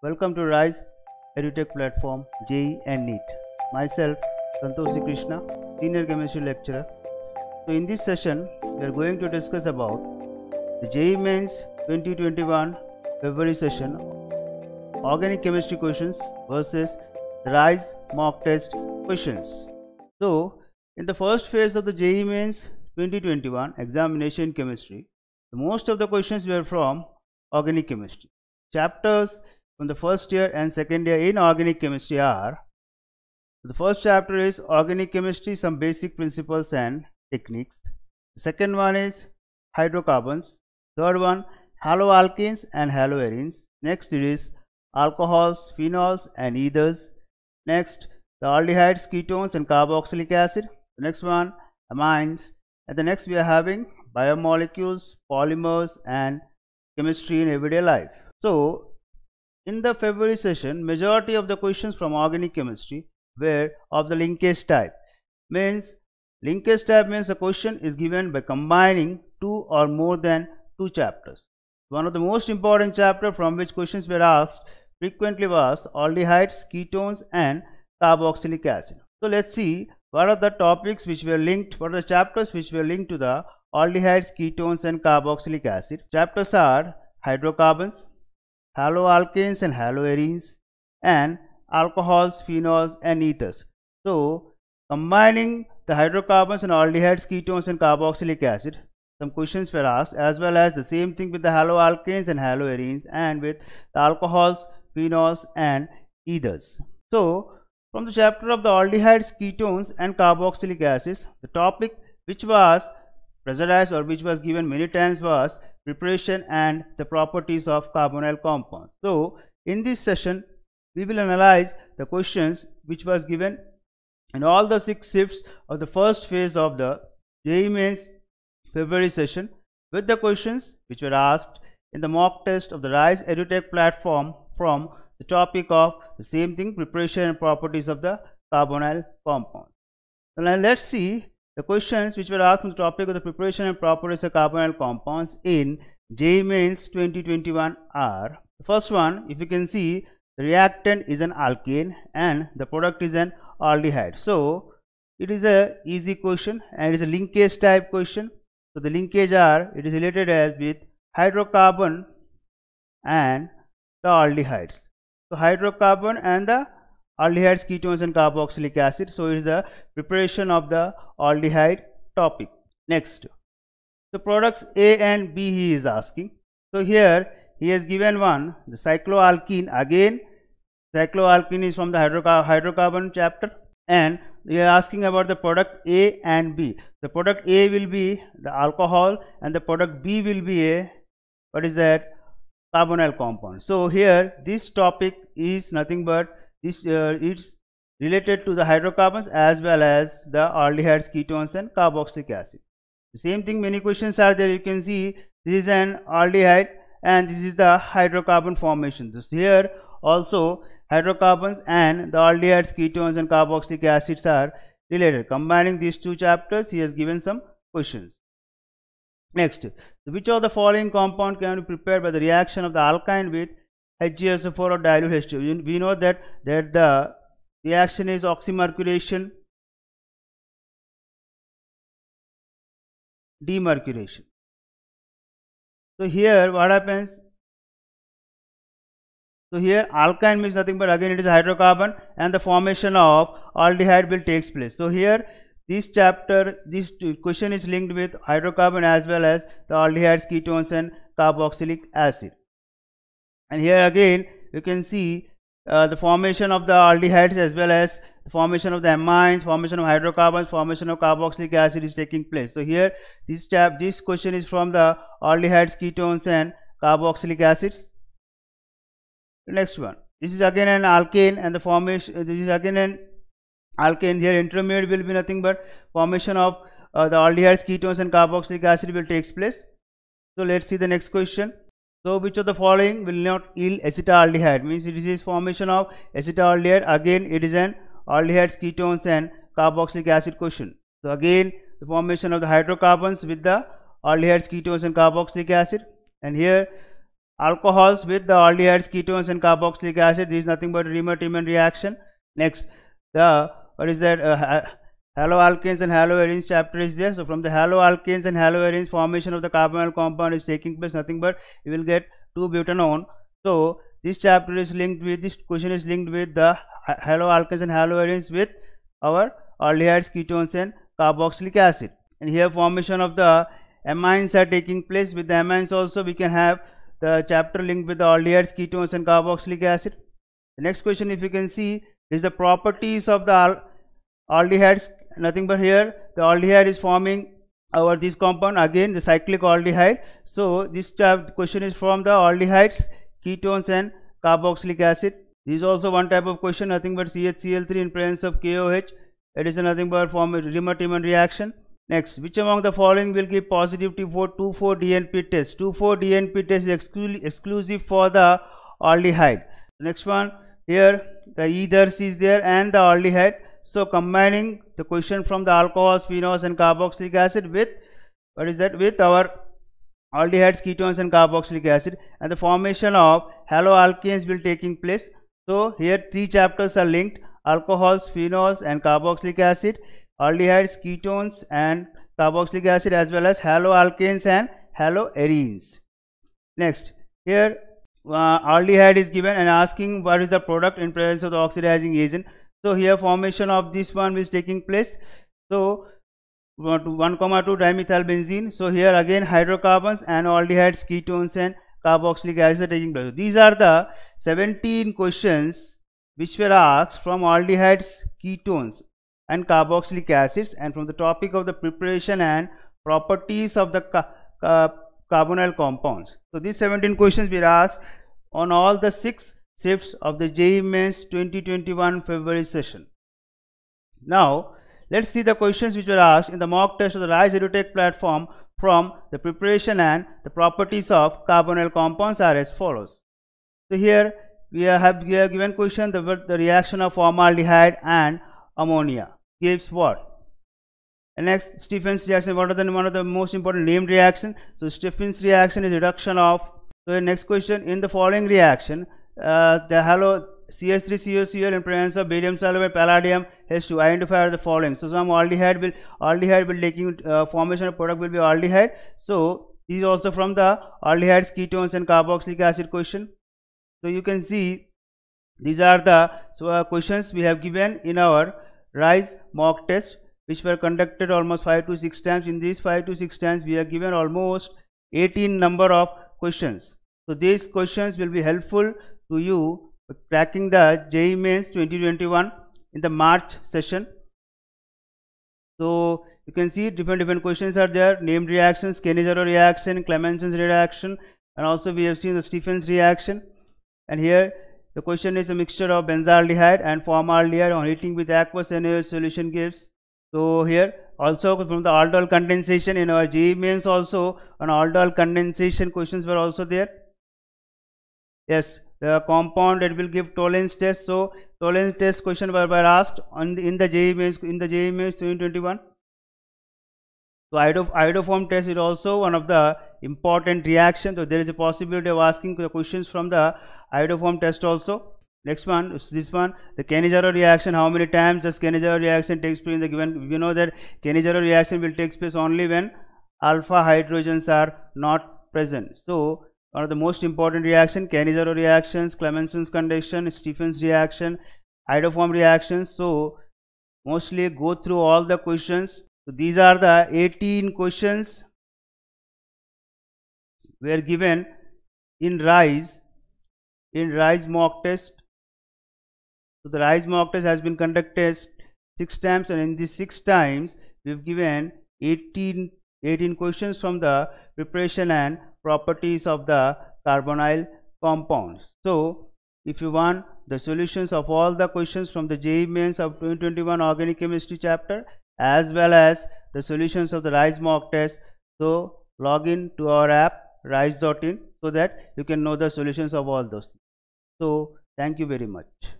Welcome to RISE EduTech platform JE and NEET. Myself Santoshi Krishna, Senior Chemistry Lecturer. So in this session we are going to discuss about the JE Mains 2021 February session Organic Chemistry questions versus RISE mock test questions. So in the first phase of the JE Mains 2021 examination chemistry, most of the questions were from organic chemistry. Chapters from the first year and second year in organic chemistry are the first chapter is organic chemistry some basic principles and techniques the second one is hydrocarbons third one haloalkenes and haloarenes next it is alcohols phenols and ethers next the aldehydes ketones and carboxylic acid the next one amines and the next we are having biomolecules polymers and chemistry in everyday life so in the February session, majority of the questions from organic chemistry were of the linkage type. Means linkage type means a question is given by combining two or more than two chapters. One of the most important chapter from which questions were asked frequently was aldehydes, ketones and carboxylic acid. So let's see what are the topics which were linked, what are the chapters which were linked to the aldehydes, ketones and carboxylic acid. Chapters are hydrocarbons, haloalkanes and haloarenes, and alcohols, phenols, and ethers. So, combining the hydrocarbons and aldehydes, ketones, and carboxylic acid, some questions were asked, as well as the same thing with the haloalkanes and haloarenes, and with the alcohols, phenols, and ethers. So, from the chapter of the aldehydes, ketones, and carboxylic acids, the topic which was pressurized or which was given many times was preparation and the properties of carbonyl compounds. So, in this session, we will analyze the questions which was given in all the six shifts of the first phase of the JE Mains February session with the questions which were asked in the mock test of the RISE EduTech platform from the topic of the same thing preparation and properties of the carbonyl compound. So now let's see the questions which were asked on the topic of the preparation and properties of carbonyl compounds in J Mains 2021 are the first one, if you can see, the reactant is an alkane and the product is an aldehyde. So it is a easy question and it is a linkage type question. So the linkage are it is related as with hydrocarbon and the aldehydes. So hydrocarbon and the aldehydes ketones and carboxylic acid so it is the preparation of the aldehyde topic next the products a and b he is asking so here he has given one the cycloalkene again cycloalkene is from the hydrocar hydrocarbon chapter and we are asking about the product A and B. The product A will be the alcohol and the product B will be a what is that carbonyl compound. So here this topic is nothing but this uh, it's related to the hydrocarbons as well as the aldehydes, ketones and carboxylic acid. The same thing many questions are there you can see this is an aldehyde and this is the hydrocarbon formation. So here also hydrocarbons and the aldehydes, ketones and carboxylic acids are related. Combining these two chapters he has given some questions. Next, which of the following compound can be prepared by the reaction of the alkyne with HgSO4 or dilute H2. We know that that the reaction is oxymercuration, demercuration. So here what happens? So here alkyne means nothing but again it is hydrocarbon and the formation of aldehyde will takes place. So here this chapter, this question is linked with hydrocarbon as well as the aldehydes, ketones and carboxylic acid and here again you can see uh, the formation of the aldehydes as well as the formation of the amines, formation of hydrocarbons, formation of carboxylic acid is taking place. So here this tab, this question is from the aldehydes, ketones and carboxylic acids. Next one. This is again an alkane and the formation, uh, this is again an alkane here intermediate will be nothing but formation of uh, the aldehydes, ketones and carboxylic acid will takes place. So let's see the next question. So which of the following will not yield acetaldehyde? Means it is formation of acetaldehyde. Again, it is an aldehydes, ketones, and carboxylic acid question. So again, the formation of the hydrocarbons with the aldehydes, ketones, and carboxylic acid. And here, alcohols with the aldehydes, ketones, and carboxylic acid. This is nothing but a riemann reaction. Next, the what is that? Uh, Hello alkenes and haloarenes chapter is there. So from the halo and haloarenes, formation of the carbonyl compound is taking place nothing but you will get 2 butanone. So this chapter is linked with this question is linked with the halo and haloarenes with our aldehydes, ketones and carboxylic acid. And here formation of the amines are taking place with the amines also we can have the chapter linked with the aldehydes, ketones and carboxylic acid. The next question if you can see is the properties of the aldehydes nothing but here the aldehyde is forming our this compound again the cyclic aldehyde so this type question is from the aldehydes ketones and carboxylic acid this is also one type of question nothing but CHCl3 in presence of KOH it is nothing but form a Riemann reaction next which among the following will give positive T4 2,4 DNP test 2,4 DNP test is exclu exclusive for the aldehyde next one here the ethers is there and the aldehyde so combining the question from the alcohols, phenols and carboxylic acid with what is that with our aldehydes, ketones and carboxylic acid and the formation of haloalkanes will taking place. So here three chapters are linked alcohols, phenols and carboxylic acid, aldehydes, ketones and carboxylic acid as well as haloalkanes and haloarenes. Next here uh, aldehyde is given and asking what is the product in presence of the oxidizing agent so here formation of this one is taking place so 1 comma 2 dimethylbenzene so here again hydrocarbons and aldehydes ketones and carboxylic acids are taking place these are the 17 questions which were asked from aldehydes ketones and carboxylic acids and from the topic of the preparation and properties of the ca ca carbonyl compounds so these 17 questions were asked on all the six shifts of the JEE Mains 2021 February session. Now, let's see the questions which were asked in the mock test of the RISE EduTech platform from the preparation and the properties of carbonyl compounds are as follows. So here we have, we have given question the, the reaction of formaldehyde and ammonia gives what? And next, Stephen's reaction. What are the one of the most important named reaction? So Stephen's reaction is reduction of. So next question: In the following reaction, uh, the hello CH3COCl in presence of barium solvent palladium H2 identify the following. So some aldehyde will aldehyde will taking uh, formation of product will be aldehyde. So these also from the aldehydes, ketones and carboxylic acid question. So you can see these are the so uh, questions we have given in our RISE mock test which were conducted almost 5 to 6 times. In these 5 to 6 times we have given almost 18 number of questions. So these questions will be helpful to you tracking the JE Mains 2021 in the March session. So you can see different different questions are there, named reactions, kenny reaction, Clemenson's reaction, and also we have seen the Stephen's reaction. And here the question is a mixture of benzaldehyde and formaldehyde on heating with aqueous NaOH solution gives. So here also from the aldol condensation in our GE mains also on aldol condensation questions were also there. Yes, the compound that will give tolerance test so tolerance test question were, were asked on the, in the JEE mains in the JEE mains 2021 so iodo, iodoform test is also one of the important reaction so there is a possibility of asking the questions from the iodoform test also next one is this one the Cannizzaro reaction how many times does Cannizzaro reaction takes place in the given you know that Cannizzaro reaction will take place only when alpha hydrogens are not present so one of the most important reaction Cannizzaro reactions Clemenson's conduction Stephen's reaction iodoform reactions so mostly go through all the questions so these are the 18 questions were given in rise in rise mock test so the rise mock test has been conducted six times and in these six times we've given 18 18 questions from the preparation and properties of the carbonyl compounds. So, if you want the solutions of all the questions from the JE Mains of 2021 Organic Chemistry chapter as well as the solutions of the RISE mock test, so log in to our app rise.in so that you can know the solutions of all those. So, thank you very much.